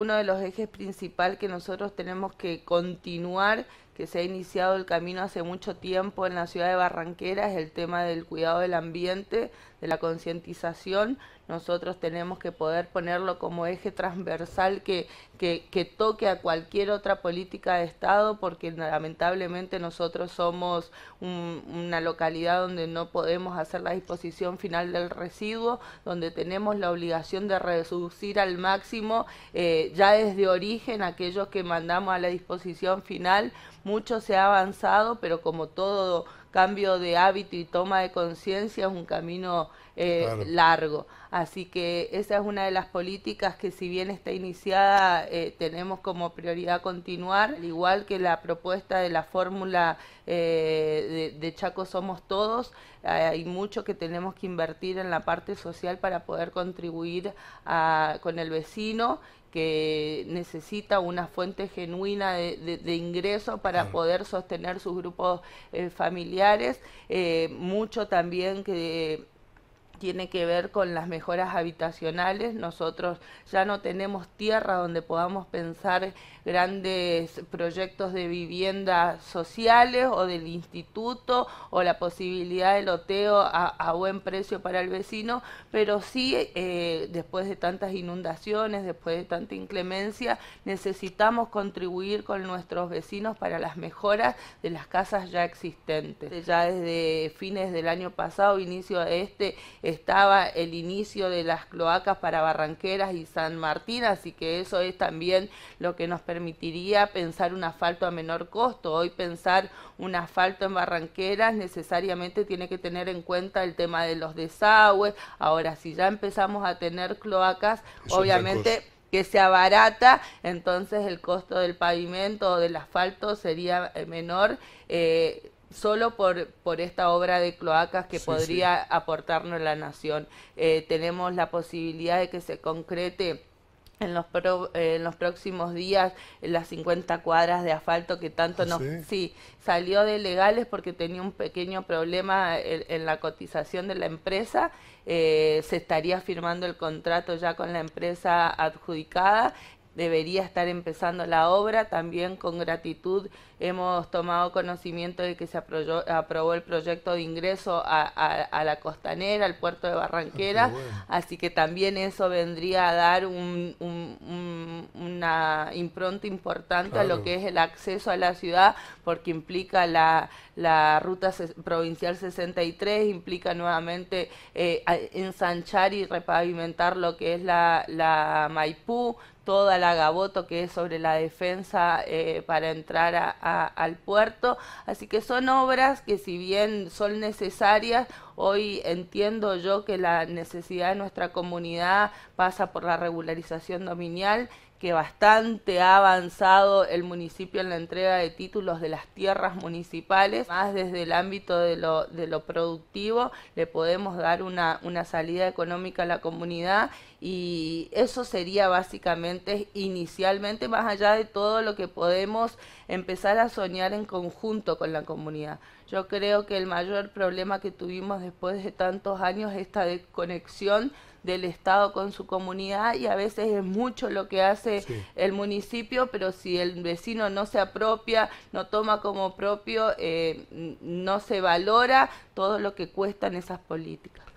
uno de los ejes principales que nosotros tenemos que continuar, que se ha iniciado el camino hace mucho tiempo en la ciudad de Barranquera, es el tema del cuidado del ambiente, de la concientización, nosotros tenemos que poder ponerlo como eje transversal que, toque a cualquier otra política de Estado, porque lamentablemente nosotros somos una localidad donde no podemos hacer la disposición final del residuo, donde tenemos la obligación de reducir al máximo eh, ya desde origen aquellos que mandamos a la disposición final. Mucho se ha avanzado, pero como todo cambio de hábito y toma de conciencia es un camino eh, largo. Así que esa es una de las políticas que si bien está iniciada, eh, tenemos como prioridad continuar, al igual que la propuesta de la fórmula eh, de, Chaco Somos Todos, eh, hay mucho que tenemos que invertir en la parte social para poder contribuir con el vecino que necesita una fuente genuina de, ingreso para poder sostener sus grupos familiares, mucho también que tiene que ver con las mejoras habitacionales. Nosotros ya no tenemos tierra donde podamos pensar grandes proyectos de viviendas sociales o del instituto o la posibilidad de loteo a, buen precio para el vecino, pero sí eh, después de tantas inundaciones, después de tanta inclemencia, necesitamos contribuir con nuestros vecinos para las mejoras de las casas ya existentes. Ya desde fines del año pasado, inicio de este, estaba el inicio de las cloacas para Barranqueras y San Martín, así que eso es también lo que nos permitiría pensar un asfalto a menor costo. Hoy pensar un asfalto en Barranqueras necesariamente tiene que tener en cuenta el tema de los desagües. Ahora, si ya empezamos a tener cloacas, obviamente que se abarata, entonces el costo del pavimento o del asfalto sería eh, menor. Eh, solo por, por esta obra de cloacas que podría aportarnos la nación. Eh, tenemos la posibilidad de que se concrete en los, eh, en los próximos días las 50 cuadras de asfalto que tanto ah, nos... Sí. salió de legales porque tenía un pequeño problema eh, en, la cotización de la empresa. se estaría firmando el contrato ya con la empresa adjudicada debería estar empezando la obra. También con gratitud hemos tomado conocimiento de que se aprobó, el proyecto de ingreso a, la costanera, al puerto de Barranquera, ah, así que también eso vendría a dar un, una impronta importante a lo que es el acceso a la ciudad porque implica la, ruta provincial 63, implica nuevamente eh, ensanchar y repavimentar lo que es la, Maipú, toda la Gaboto que es sobre la defensa eh, para entrar a, al puerto. Así que son obras que si bien son necesarias, Hoy entiendo yo que la necesidad de nuestra comunidad pasa por la regularización dominial, que bastante ha avanzado el municipio en la entrega de títulos de las tierras municipales, más desde el ámbito de lo, productivo, le podemos dar una, una salida económica a la comunidad y eso sería básicamente inicialmente, más allá de todo lo que podemos empezar a soñar en conjunto con la comunidad. Yo creo que el mayor problema que tuvimos después de tantos años esta desconexión del Estado con su comunidad y a veces es mucho lo que hace el municipio, pero si el vecino no se apropia, no toma como propio, eh, no se valora todo lo que cuestan esas políticas.